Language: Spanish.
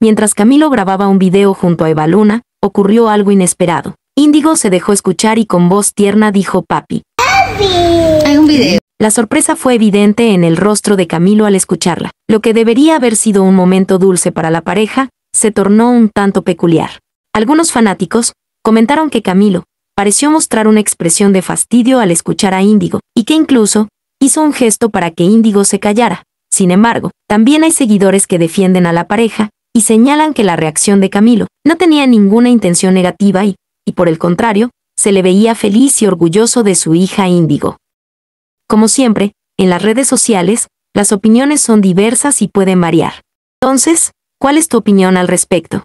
Mientras Camilo grababa un video junto a eva luna ocurrió algo inesperado. Índigo se dejó escuchar y con voz tierna dijo papi. ¡Papi! Hay un video. La sorpresa fue evidente en el rostro de Camilo al escucharla. Lo que debería haber sido un momento dulce para la pareja, se tornó un tanto peculiar. Algunos fanáticos comentaron que Camilo pareció mostrar una expresión de fastidio al escuchar a Índigo, y que incluso hizo un gesto para que Índigo se callara. Sin embargo, también hay seguidores que defienden a la pareja, y señalan que la reacción de Camilo no tenía ninguna intención negativa y, y por el contrario, se le veía feliz y orgulloso de su hija Índigo. Como siempre, en las redes sociales, las opiniones son diversas y pueden variar. Entonces, ¿cuál es tu opinión al respecto?